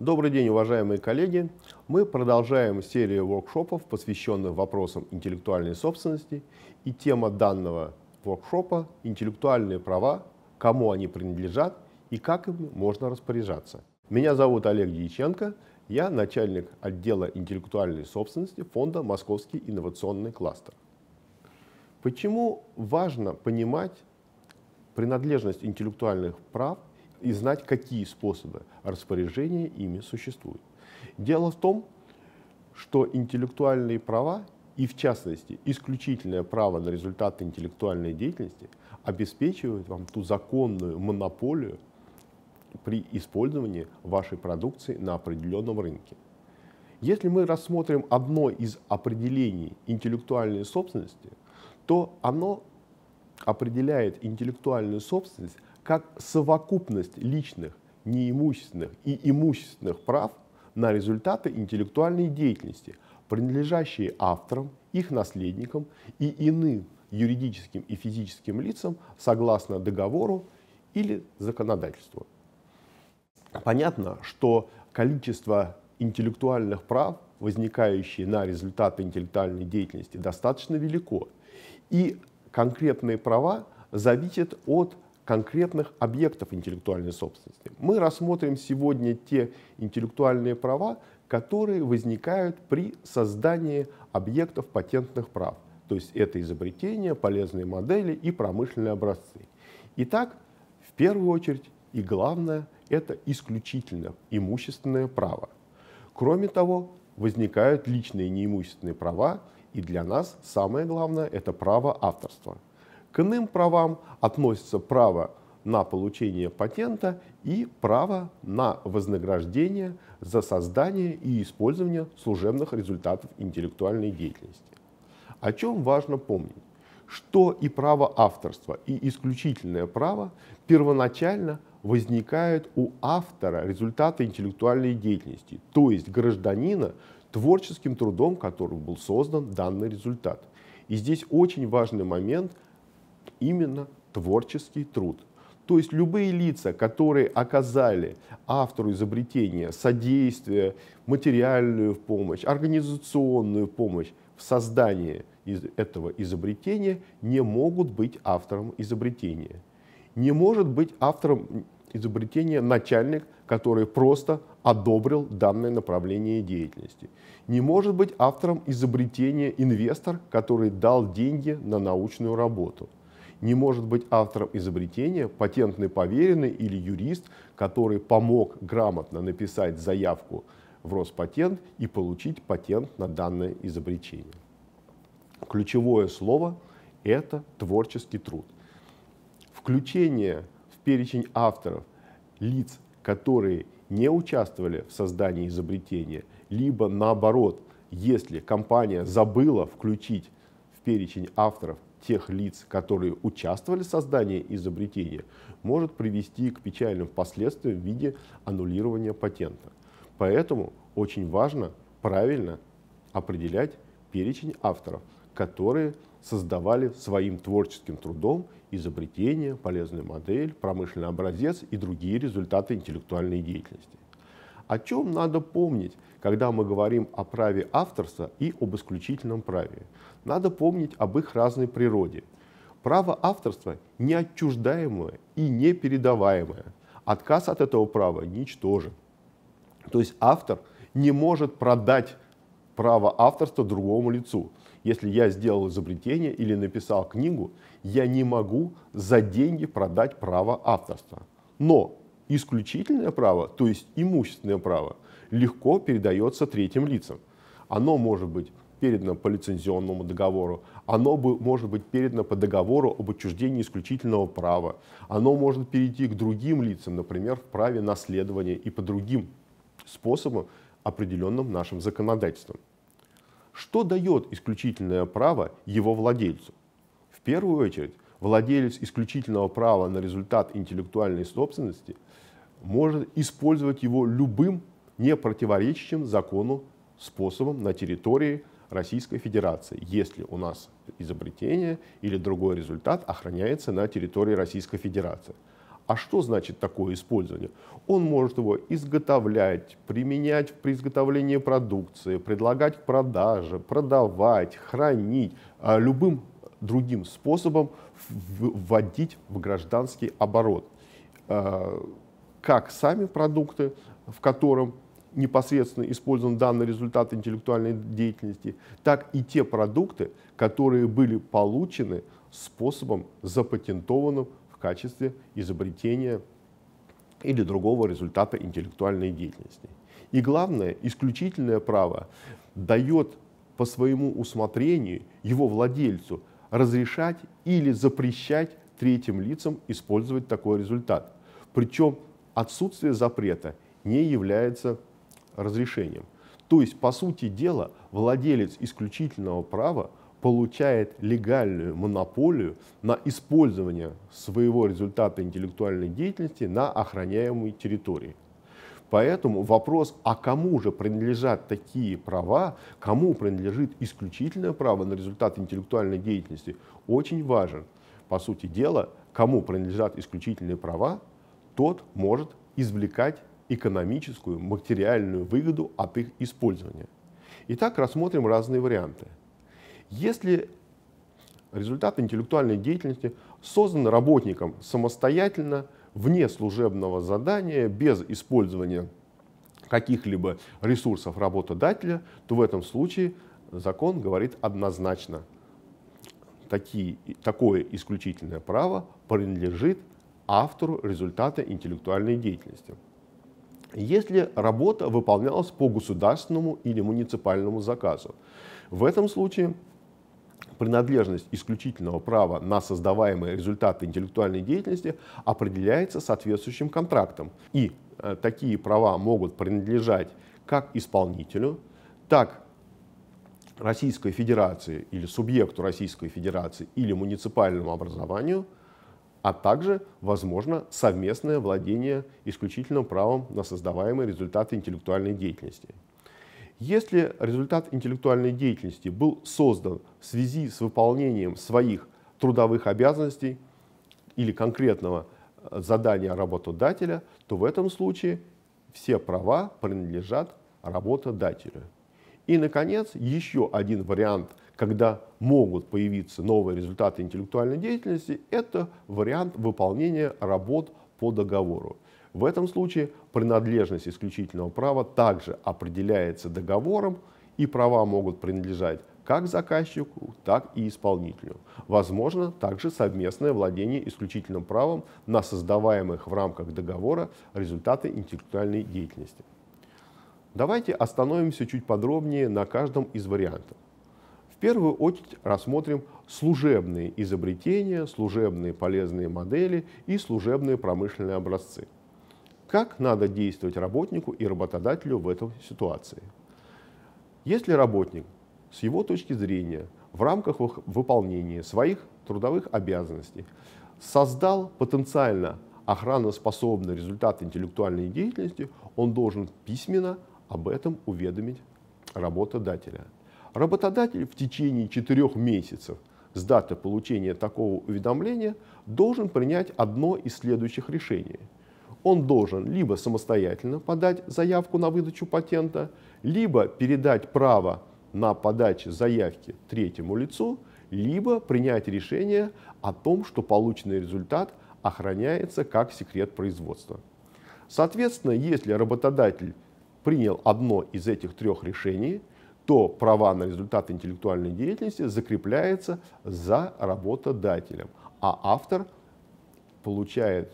Добрый день, уважаемые коллеги! Мы продолжаем серию воркшопов, посвященных вопросам интеллектуальной собственности. И тема данного воркшопа – интеллектуальные права, кому они принадлежат и как им можно распоряжаться. Меня зовут Олег Дьяченко, я начальник отдела интеллектуальной собственности фонда «Московский инновационный кластер». Почему важно понимать принадлежность интеллектуальных прав – и знать, какие способы распоряжения ими существуют. Дело в том, что интеллектуальные права и, в частности, исключительное право на результаты интеллектуальной деятельности обеспечивают вам ту законную монополию при использовании вашей продукции на определенном рынке. Если мы рассмотрим одно из определений интеллектуальной собственности, то оно определяет интеллектуальную собственность как совокупность личных, неимущественных и имущественных прав на результаты интеллектуальной деятельности, принадлежащие авторам, их наследникам и иным юридическим и физическим лицам согласно договору или законодательству. Понятно, что количество интеллектуальных прав, возникающие на результаты интеллектуальной деятельности, достаточно велико. И конкретные права зависят от конкретных объектов интеллектуальной собственности. Мы рассмотрим сегодня те интеллектуальные права, которые возникают при создании объектов патентных прав. То есть это изобретения, полезные модели и промышленные образцы. Итак, в первую очередь и главное – это исключительно имущественное право. Кроме того, возникают личные неимущественные права, и для нас самое главное – это право авторства – к иным правам относятся право на получение патента и право на вознаграждение за создание и использование служебных результатов интеллектуальной деятельности. О чем важно помнить? Что и право авторства, и исключительное право первоначально возникают у автора результата интеллектуальной деятельности, то есть гражданина, творческим трудом которого был создан данный результат. И здесь очень важный момент – именно творческий труд. То есть любые лица, которые оказали автору изобретения содействие, материальную помощь, организационную помощь в создании этого изобретения, не могут быть автором изобретения. Не может быть автором изобретения начальник, который просто одобрил данное направление деятельности. Не может быть автором изобретения инвестор, который дал деньги на научную работу – не может быть автором изобретения патентный поверенный или юрист, который помог грамотно написать заявку в Роспатент и получить патент на данное изобретение. Ключевое слово – это творческий труд. Включение в перечень авторов лиц, которые не участвовали в создании изобретения, либо наоборот, если компания забыла включить в перечень авторов тех лиц, которые участвовали в создании изобретения, может привести к печальным последствиям в виде аннулирования патента. Поэтому очень важно правильно определять перечень авторов, которые создавали своим творческим трудом изобретение, полезную модель, промышленный образец и другие результаты интеллектуальной деятельности. О чем надо помнить, когда мы говорим о праве авторства и об исключительном праве. Надо помнить об их разной природе. Право авторства неотчуждаемое и непередаваемое. Отказ от этого права ничтожен. То есть автор не может продать право авторства другому лицу. Если я сделал изобретение или написал книгу, я не могу за деньги продать право авторства. Но исключительное право, то есть имущественное право, легко передается третьим лицам. Оно может быть передано по лицензионному договору, оно бы, может быть передано по договору об отчуждении исключительного права, оно может перейти к другим лицам, например, в праве наследования и по другим способам, определенным нашим законодательством. Что дает исключительное право его владельцу? В первую очередь, владелец исключительного права на результат интеллектуальной собственности может использовать его любым не противоречащим закону способом на территории Российской Федерации, если у нас изобретение или другой результат охраняется на территории Российской Федерации. А что значит такое использование? Он может его изготовлять, применять при изготовлении продукции, предлагать к продаже, продавать, хранить, а любым другим способом вводить в гражданский оборот. А, как сами продукты, в котором непосредственно использован данный результат интеллектуальной деятельности, так и те продукты, которые были получены способом запатентованным в качестве изобретения или другого результата интеллектуальной деятельности. И главное, исключительное право дает по своему усмотрению его владельцу разрешать или запрещать третьим лицам использовать такой результат. Причем отсутствие запрета не является разрешением. То есть, по сути дела, владелец исключительного права получает легальную монополию на использование своего результата интеллектуальной деятельности на охраняемой территории. Поэтому вопрос, а кому же принадлежат такие права, кому принадлежит исключительное право на результат интеллектуальной деятельности, очень важен. По сути дела, кому принадлежат исключительные права, тот может извлекать экономическую, материальную выгоду от их использования. Итак, рассмотрим разные варианты. Если результат интеллектуальной деятельности создан работником самостоятельно, вне служебного задания, без использования каких-либо ресурсов работодателя, то в этом случае закон говорит однозначно. Такие, такое исключительное право принадлежит автору результата интеллектуальной деятельности если работа выполнялась по государственному или муниципальному заказу. В этом случае принадлежность исключительного права на создаваемые результаты интеллектуальной деятельности определяется соответствующим контрактом. И э, такие права могут принадлежать как исполнителю, так Российской Федерации или субъекту Российской Федерации или муниципальному образованию – а также, возможно, совместное владение исключительным правом на создаваемые результаты интеллектуальной деятельности. Если результат интеллектуальной деятельности был создан в связи с выполнением своих трудовых обязанностей или конкретного э, задания работодателя, то в этом случае все права принадлежат работодателю. И, наконец, еще один вариант – когда могут появиться новые результаты интеллектуальной деятельности, это вариант выполнения работ по договору. В этом случае принадлежность исключительного права также определяется договором, и права могут принадлежать как заказчику, так и исполнителю. Возможно также совместное владение исключительным правом на создаваемых в рамках договора результаты интеллектуальной деятельности. Давайте остановимся чуть подробнее на каждом из вариантов. В первую очередь рассмотрим служебные изобретения, служебные полезные модели и служебные промышленные образцы. Как надо действовать работнику и работодателю в этой ситуации? Если работник с его точки зрения в рамках выполнения своих трудовых обязанностей создал потенциально охраноспособный результат интеллектуальной деятельности, он должен письменно об этом уведомить работодателя. Работодатель в течение четырех месяцев с даты получения такого уведомления должен принять одно из следующих решений. Он должен либо самостоятельно подать заявку на выдачу патента, либо передать право на подачу заявки третьему лицу, либо принять решение о том, что полученный результат охраняется как секрет производства. Соответственно, если работодатель принял одно из этих трех решений – то права на результат интеллектуальной деятельности закрепляется за работодателем, а автор получает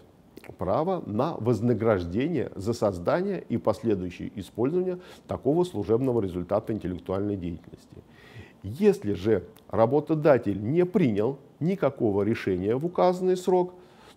право на вознаграждение за создание и последующее использование такого служебного результата интеллектуальной деятельности. Если же работодатель не принял никакого решения в указанный срок,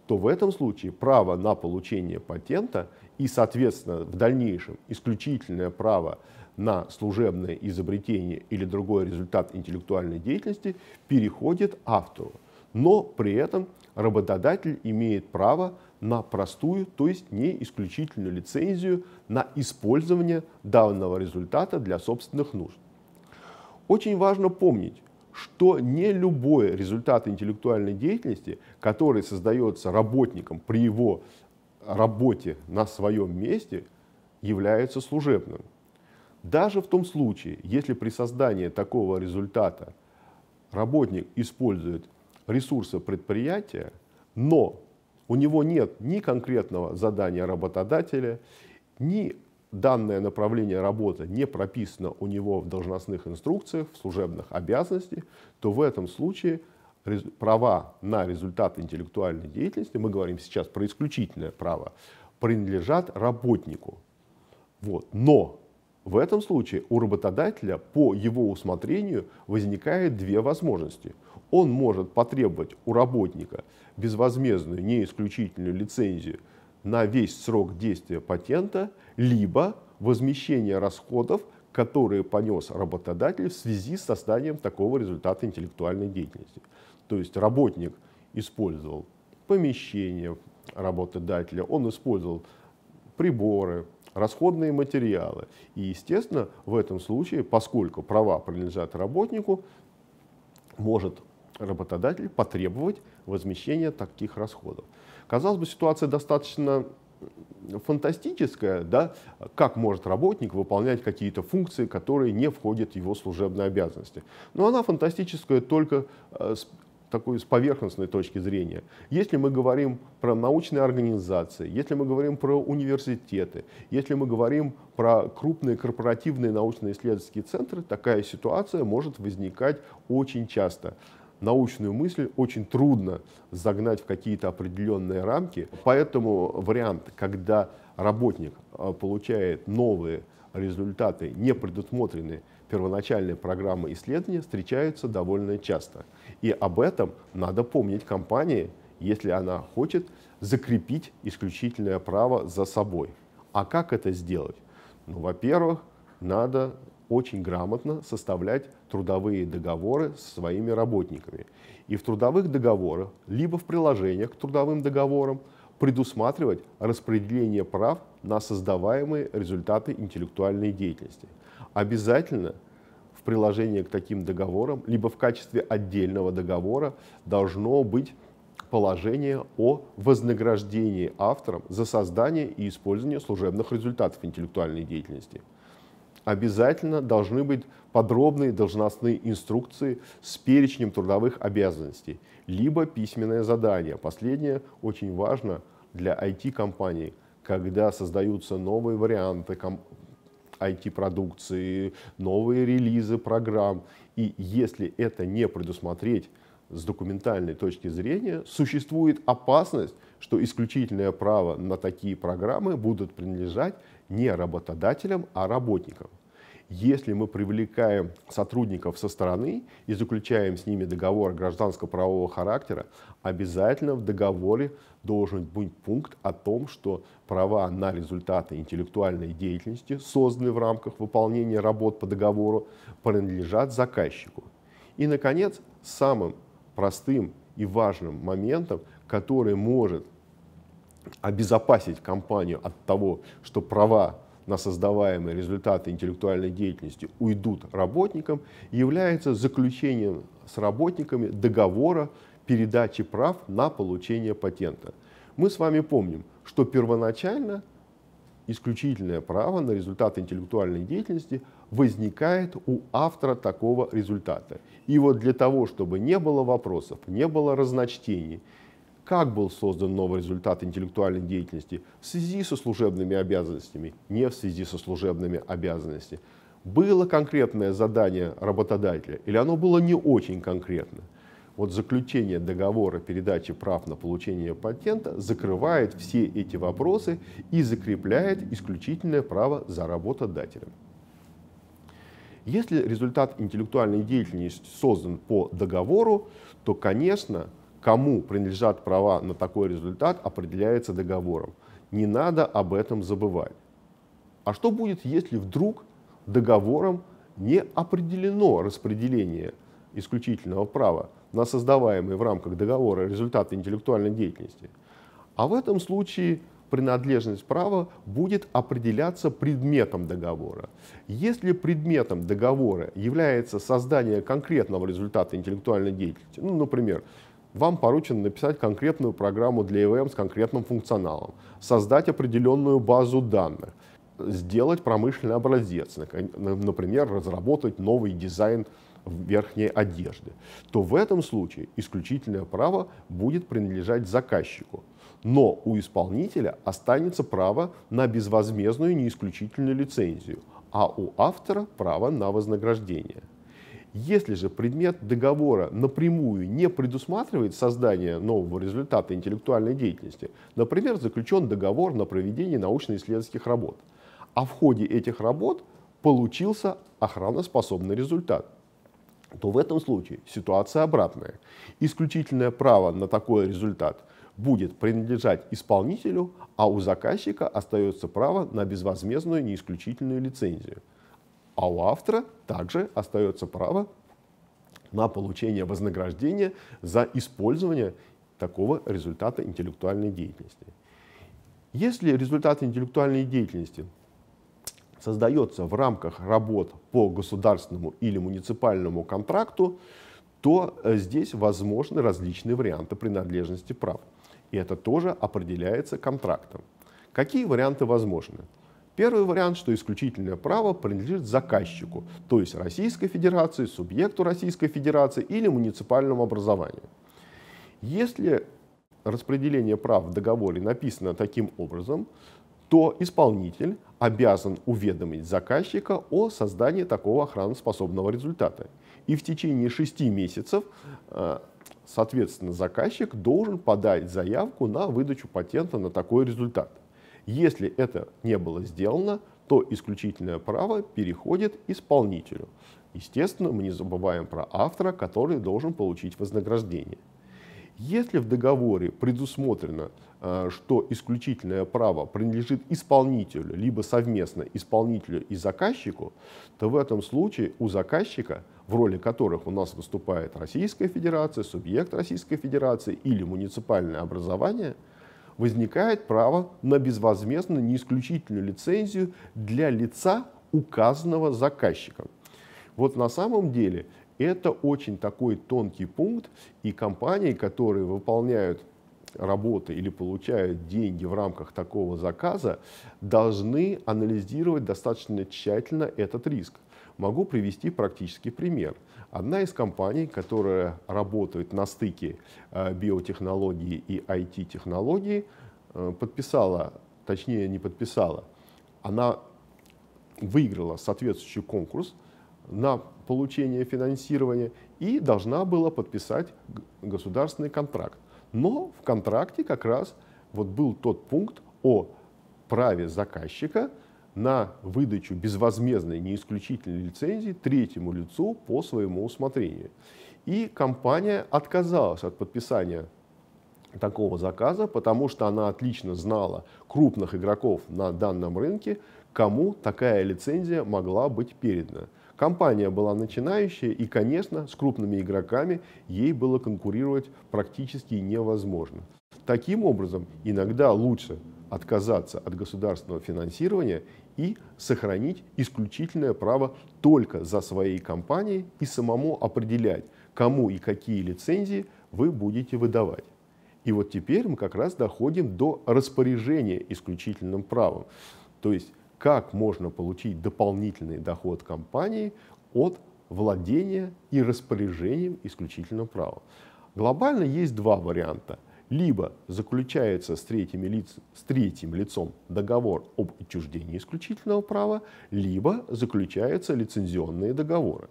то в этом случае право на получение патента и, соответственно, в дальнейшем исключительное право на служебное изобретение или другой результат интеллектуальной деятельности переходит автору. Но при этом работодатель имеет право на простую, то есть не исключительную лицензию на использование данного результата для собственных нужд. Очень важно помнить, что не любой результат интеллектуальной деятельности, который создается работником при его работе на своем месте, является служебным. Даже в том случае, если при создании такого результата работник использует ресурсы предприятия, но у него нет ни конкретного задания работодателя, ни данное направление работы не прописано у него в должностных инструкциях, в служебных обязанностях, то в этом случае права на результат интеллектуальной деятельности, мы говорим сейчас про исключительное право, принадлежат работнику. Вот. Но в этом случае у работодателя по его усмотрению возникает две возможности. Он может потребовать у работника безвозмездную, не исключительную лицензию на весь срок действия патента, либо возмещение расходов, которые понес работодатель в связи с созданием такого результата интеллектуальной деятельности. То есть работник использовал помещение работодателя, он использовал приборы, расходные материалы. И, естественно, в этом случае, поскольку права принадлежат работнику, может работодатель потребовать возмещения таких расходов. Казалось бы, ситуация достаточно фантастическая, да, как может работник выполнять какие-то функции, которые не входят в его служебные обязанности. Но она фантастическая только э, с такой с поверхностной точки зрения. Если мы говорим про научные организации, если мы говорим про университеты, если мы говорим про крупные корпоративные научно-исследовательские центры, такая ситуация может возникать очень часто. Научную мысль очень трудно загнать в какие-то определенные рамки, поэтому вариант, когда работник э, получает новые результаты, не предусмотренные первоначальные программы исследования встречаются довольно часто. И об этом надо помнить компании, если она хочет закрепить исключительное право за собой. А как это сделать? Ну, во-первых, надо очень грамотно составлять трудовые договоры со своими работниками. И в трудовых договорах, либо в приложениях к трудовым договорам предусматривать распределение прав на создаваемые результаты интеллектуальной деятельности обязательно в приложении к таким договорам, либо в качестве отдельного договора должно быть положение о вознаграждении авторам за создание и использование служебных результатов интеллектуальной деятельности. Обязательно должны быть подробные должностные инструкции с перечнем трудовых обязанностей, либо письменное задание. Последнее очень важно для IT-компаний, когда создаются новые варианты IT-продукции, новые релизы программ. И если это не предусмотреть с документальной точки зрения, существует опасность, что исключительное право на такие программы будут принадлежать не работодателям, а работникам. Если мы привлекаем сотрудников со стороны и заключаем с ними договор гражданского правового характера, обязательно в договоре должен быть пункт о том, что права на результаты интеллектуальной деятельности, созданные в рамках выполнения работ по договору, принадлежат заказчику. И, наконец, самым простым и важным моментом, который может обезопасить компанию от того, что права на создаваемые результаты интеллектуальной деятельности уйдут работникам, является заключением с работниками договора передачи прав на получение патента. Мы с вами помним, что первоначально исключительное право на результаты интеллектуальной деятельности возникает у автора такого результата. И вот для того, чтобы не было вопросов, не было разночтений, как был создан новый результат интеллектуальной деятельности в связи со служебными обязанностями, не в связи со служебными обязанностями. Было конкретное задание работодателя или оно было не очень конкретно? Вот заключение договора передачи прав на получение патента закрывает все эти вопросы и закрепляет исключительное право за работодателем. Если результат интеллектуальной деятельности создан по договору, то, конечно, кому принадлежат права на такой результат, определяется договором. Не надо об этом забывать. А что будет, если вдруг договором не определено распределение исключительного права на создаваемые в рамках договора результаты интеллектуальной деятельности? А в этом случае принадлежность права будет определяться предметом договора. Если предметом договора является создание конкретного результата интеллектуальной деятельности, ну, например, вам поручено написать конкретную программу для EVM с конкретным функционалом, создать определенную базу данных, сделать промышленный образец, например, разработать новый дизайн верхней одежды, то в этом случае исключительное право будет принадлежать заказчику. Но у исполнителя останется право на безвозмездную неисключительную лицензию, а у автора право на вознаграждение. Если же предмет договора напрямую не предусматривает создание нового результата интеллектуальной деятельности, например, заключен договор на проведение научно-исследовательских работ, а в ходе этих работ получился охраноспособный результат, то в этом случае ситуация обратная. Исключительное право на такой результат будет принадлежать исполнителю, а у заказчика остается право на безвозмездную неисключительную лицензию – а у автора также остается право на получение вознаграждения за использование такого результата интеллектуальной деятельности. Если результат интеллектуальной деятельности создается в рамках работ по государственному или муниципальному контракту, то э, здесь возможны различные варианты принадлежности прав. И это тоже определяется контрактом. Какие варианты возможны? Первый вариант, что исключительное право принадлежит заказчику, то есть Российской Федерации, субъекту Российской Федерации или муниципальному образованию. Если распределение прав в договоре написано таким образом, то исполнитель обязан уведомить заказчика о создании такого охраноспособного результата. И в течение шести месяцев, э, соответственно, заказчик должен подать заявку на выдачу патента на такой результат. Если это не было сделано, то исключительное право переходит исполнителю. Естественно, мы не забываем про автора, который должен получить вознаграждение. Если в договоре предусмотрено, э, что исключительное право принадлежит исполнителю, либо совместно исполнителю и заказчику, то в этом случае у заказчика, в роли которых у нас выступает Российская Федерация, субъект Российской Федерации или муниципальное образование – возникает право на безвозмездную неисключительную лицензию для лица, указанного заказчиком. Вот на самом деле это очень такой тонкий пункт, и компании, которые выполняют работы или получают деньги в рамках такого заказа, должны анализировать достаточно тщательно этот риск. Могу привести практический пример – Одна из компаний, которая работает на стыке э, биотехнологии и IT-технологии, э, подписала, точнее не подписала, она выиграла соответствующий конкурс на получение финансирования и должна была подписать государственный контракт. Но в контракте как раз вот был тот пункт о праве заказчика – на выдачу безвозмездной неисключительной лицензии третьему лицу по своему усмотрению. И компания отказалась от подписания такого заказа, потому что она отлично знала крупных игроков на данном рынке, кому такая лицензия могла быть передана. Компания была начинающая, и, конечно, с крупными игроками ей было конкурировать практически невозможно. Таким образом, иногда лучше отказаться от государственного финансирования и сохранить исключительное право только за своей компанией и самому определять, кому и какие лицензии вы будете выдавать. И вот теперь мы как раз доходим до распоряжения исключительным правом. То есть как можно получить дополнительный доход компании от владения и распоряжением исключительным правом. Глобально есть два варианта – либо заключается с, третьими лиц, с третьим лицом договор об отчуждении исключительного права, либо заключаются лицензионные договоры.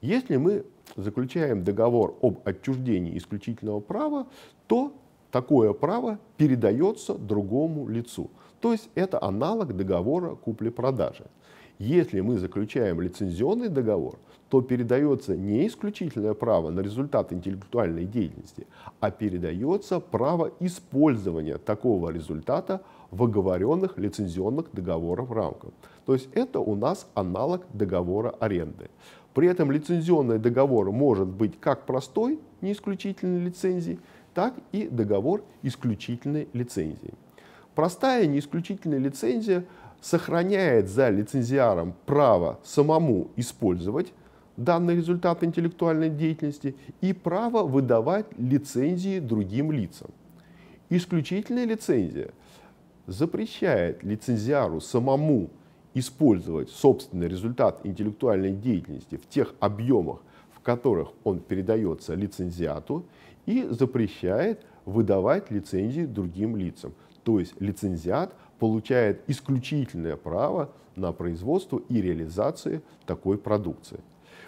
Если мы заключаем договор об отчуждении исключительного права, то такое право передается другому лицу. То есть это аналог договора купли-продажи. Если мы заключаем лицензионный договор, то передается не исключительное право на результат интеллектуальной деятельности, а передается право использования такого результата в оговоренных лицензионных договорах рамках. То есть это у нас аналог договора аренды. При этом лицензионный договор может быть как простой, не исключительной лицензии, так и договор исключительной лицензии. Простая неисключительная лицензия сохраняет за лицензиаром право самому использовать данный результат интеллектуальной деятельности и право выдавать лицензии другим лицам. Исключительная лицензия запрещает лицензиару самому использовать собственный результат интеллектуальной деятельности в тех объемах, в которых он передается лицензиату, и запрещает выдавать лицензии другим лицам. То есть лицензиат получает исключительное право на производство и реализацию такой продукции.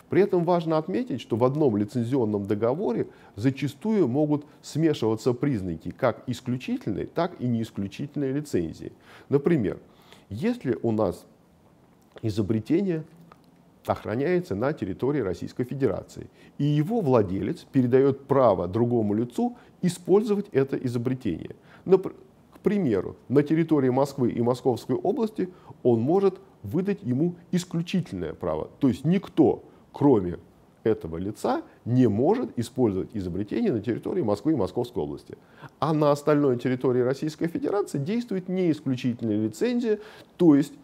При этом важно отметить, что в одном лицензионном договоре зачастую могут смешиваться признаки как исключительной, так и неисключительной лицензии. Например, если у нас изобретение охраняется на территории Российской Федерации, и его владелец передает право другому лицу использовать это изобретение. К примеру, на территории Москвы и Московской области он может выдать ему исключительное право, то есть никто кроме этого лица, не может использовать изобретение на территории Москвы и Московской области. А на остальной территории Российской Федерации действует не исключительная лицензия, то есть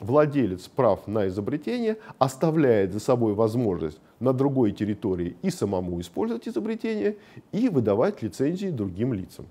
владелец прав на изобретение оставляет за собой возможность на другой территории и самому использовать изобретение, и выдавать лицензии другим лицам.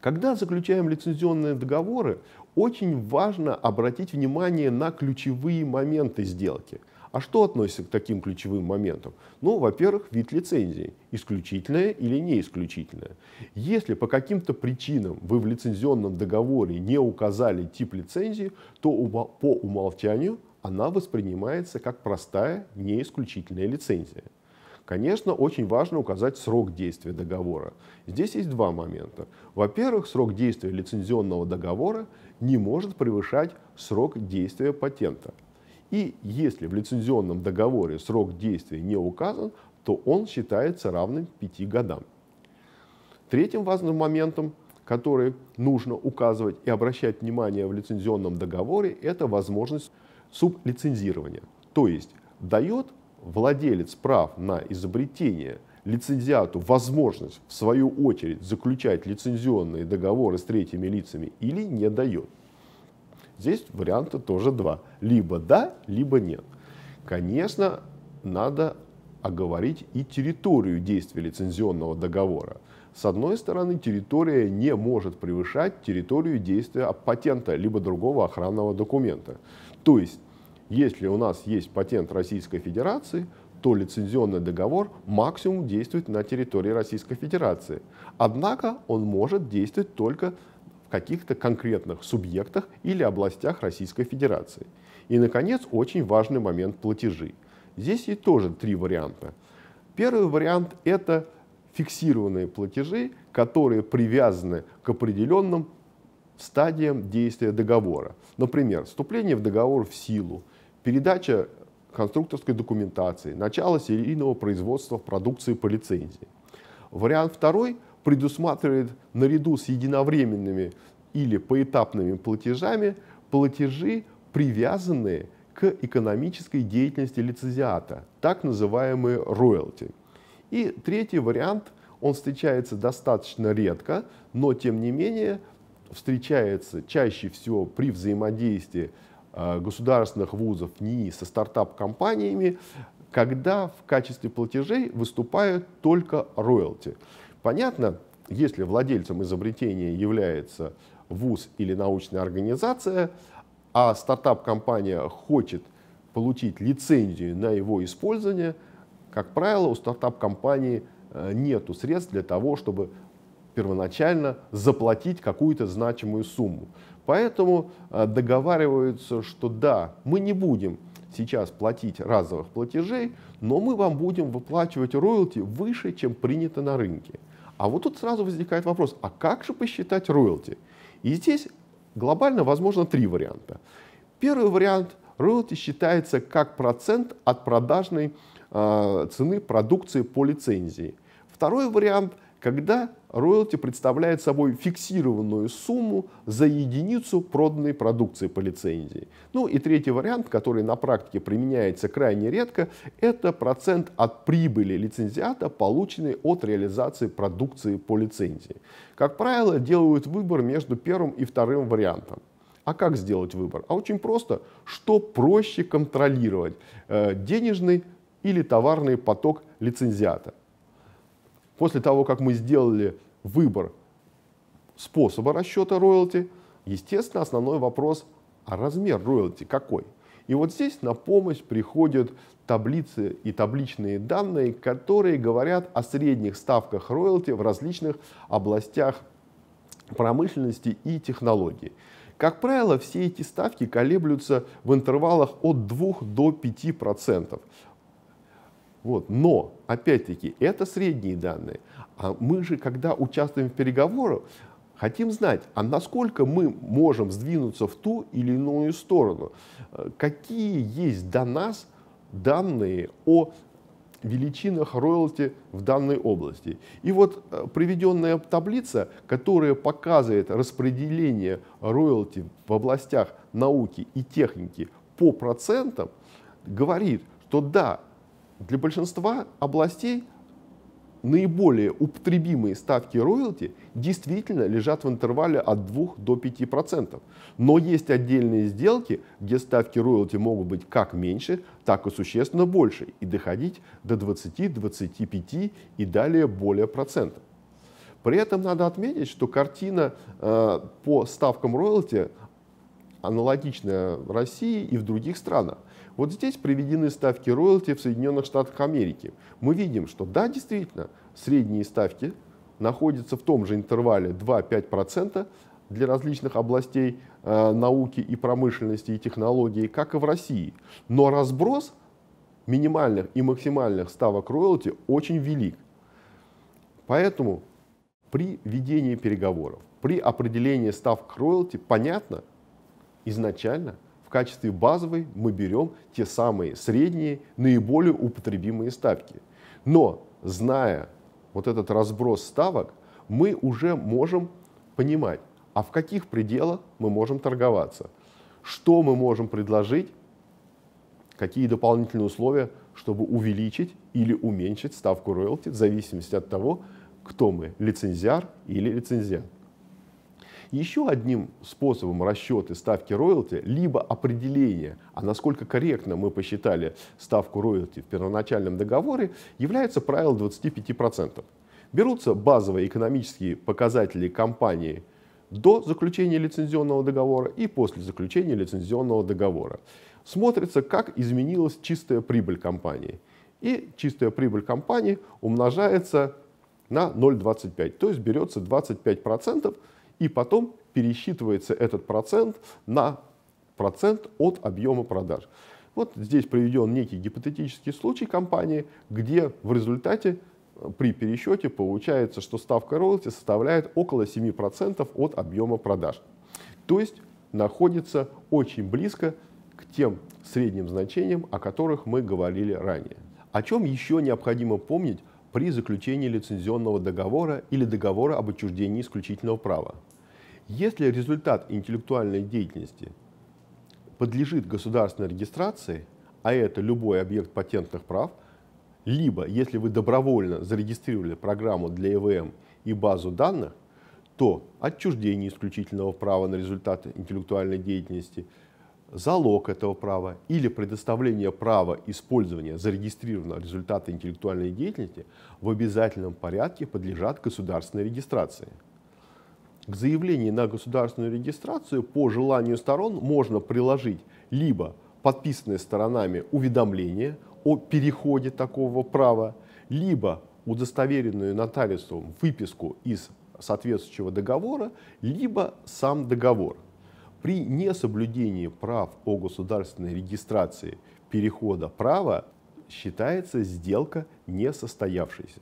Когда заключаем лицензионные договоры, очень важно обратить внимание на ключевые моменты сделки. А что относится к таким ключевым моментам? Ну, во-первых, вид лицензии, исключительная или не исключительная. Если по каким-то причинам вы в лицензионном договоре не указали тип лицензии, то по умолчанию она воспринимается как простая неисключительная лицензия. Конечно, очень важно указать срок действия договора. Здесь есть два момента. Во-первых, срок действия лицензионного договора не может превышать срок действия патента. И если в лицензионном договоре срок действия не указан, то он считается равным 5 годам. Третьим важным моментом, который нужно указывать и обращать внимание в лицензионном договоре, это возможность сублицензирования. То есть дает владелец прав на изобретение лицензиату возможность в свою очередь заключать лицензионные договоры с третьими лицами или не дает. Здесь варианта тоже два. Либо да, либо нет. Конечно, надо оговорить и территорию действия лицензионного договора. С одной стороны, территория не может превышать территорию действия патента либо другого охранного документа. То есть, если у нас есть патент Российской Федерации, то лицензионный договор максимум действует на территории Российской Федерации. Однако он может действовать только каких-то конкретных субъектах или областях Российской Федерации. И, наконец, очень важный момент платежи. Здесь есть тоже три варианта. Первый вариант – это фиксированные платежи, которые привязаны к определенным стадиям действия договора. Например, вступление в договор в силу, передача конструкторской документации, начало серийного производства продукции по лицензии. Вариант второй – предусматривает наряду с единовременными или поэтапными платежами платежи, привязанные к экономической деятельности лицензиата, так называемые роялти. И третий вариант, он встречается достаточно редко, но тем не менее встречается чаще всего при взаимодействии э, государственных вузов НИИ со стартап-компаниями, когда в качестве платежей выступают только роялти. Понятно, если владельцем изобретения является вуз или научная организация, а стартап-компания хочет получить лицензию на его использование, как правило, у стартап-компании э, нет средств для того, чтобы первоначально заплатить какую-то значимую сумму. Поэтому э, договариваются, что да, мы не будем сейчас платить разовых платежей, но мы вам будем выплачивать роялти выше, чем принято на рынке. А вот тут сразу возникает вопрос, а как же посчитать роялти? И здесь глобально возможно три варианта. Первый вариант – роялти считается как процент от продажной э, цены продукции по лицензии. Второй вариант – когда роялти представляет собой фиксированную сумму за единицу проданной продукции по лицензии. Ну и третий вариант, который на практике применяется крайне редко, это процент от прибыли лицензиата, полученной от реализации продукции по лицензии. Как правило, делают выбор между первым и вторым вариантом. А как сделать выбор? А очень просто, что проще контролировать, э, денежный или товарный поток лицензиата. После того, как мы сделали выбор способа расчета роялти, естественно, основной вопрос, а размер роялти какой? И вот здесь на помощь приходят таблицы и табличные данные, которые говорят о средних ставках роялти в различных областях промышленности и технологий. Как правило, все эти ставки колеблются в интервалах от 2 до 5%. Вот. Но, опять-таки, это средние данные. А мы же, когда участвуем в переговорах, хотим знать, а насколько мы можем сдвинуться в ту или иную сторону. Э, какие есть до нас данные о величинах роялти в данной области. И вот э, приведенная таблица, которая показывает распределение роялти в областях науки и техники по процентам, говорит, что да, для большинства областей наиболее употребимые ставки роялти действительно лежат в интервале от 2 до 5%. Но есть отдельные сделки, где ставки роялти могут быть как меньше, так и существенно больше и доходить до 20, 25 и далее более процентов. При этом надо отметить, что картина э, по ставкам роялти аналогичная в России и в других странах. Вот здесь приведены ставки роялти в Соединенных Штатах Америки. Мы видим, что да, действительно, средние ставки находятся в том же интервале 2-5% для различных областей э, науки и промышленности и технологии, как и в России. Но разброс минимальных и максимальных ставок роялти очень велик. Поэтому при ведении переговоров, при определении ставок роялти понятно изначально – в качестве базовой мы берем те самые средние, наиболее употребимые ставки. Но, зная вот этот разброс ставок, мы уже можем понимать, а в каких пределах мы можем торговаться, что мы можем предложить, какие дополнительные условия, чтобы увеличить или уменьшить ставку роялти в зависимости от того, кто мы, лицензиар или лицензиант. Еще одним способом расчета ставки роялти либо определения, а насколько корректно мы посчитали ставку роялти в первоначальном договоре, является правило 25%. Берутся базовые экономические показатели компании до заключения лицензионного договора и после заключения лицензионного договора. Смотрится, как изменилась чистая прибыль компании. И чистая прибыль компании умножается на 0,25, то есть берется 25% и потом пересчитывается этот процент на процент от объема продаж. Вот здесь приведен некий гипотетический случай компании, где в результате э, при пересчете получается, что ставка роялти составляет около 7% от объема продаж. То есть находится очень близко к тем средним значениям, о которых мы говорили ранее. О чем еще необходимо помнить при заключении лицензионного договора или договора об отчуждении исключительного права? Если результат интеллектуальной деятельности подлежит государственной регистрации, а это любой объект патентных прав, либо если вы добровольно зарегистрировали программу для ЭВМ и базу данных, то отчуждение исключительного права на результаты интеллектуальной деятельности, залог этого права или предоставление права использования зарегистрированного результата интеллектуальной деятельности в обязательном порядке подлежат государственной регистрации к заявлению на государственную регистрацию по желанию сторон можно приложить либо подписанное сторонами уведомление о переходе такого права, либо удостоверенную нотариусом выписку из соответствующего договора, либо сам договор. При несоблюдении прав о государственной регистрации перехода права считается сделка несостоявшейся.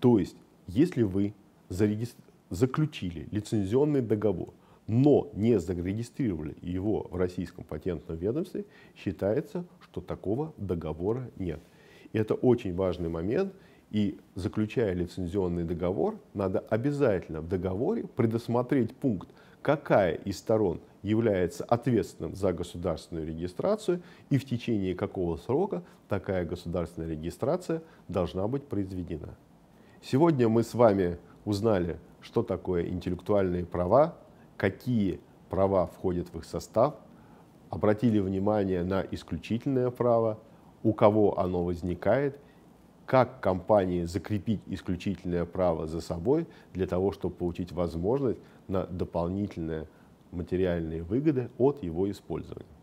То есть, если вы зарегистрировали заключили лицензионный договор, но не зарегистрировали его в российском патентном ведомстве, считается, что такого договора нет. И это очень важный момент, и заключая лицензионный договор, надо обязательно в договоре предусмотреть пункт, какая из сторон является ответственным за государственную регистрацию и в течение какого срока такая государственная регистрация должна быть произведена. Сегодня мы с вами узнали что такое интеллектуальные права, какие права входят в их состав, обратили внимание на исключительное право, у кого оно возникает, как компании закрепить исключительное право за собой для того, чтобы получить возможность на дополнительные материальные выгоды от его использования.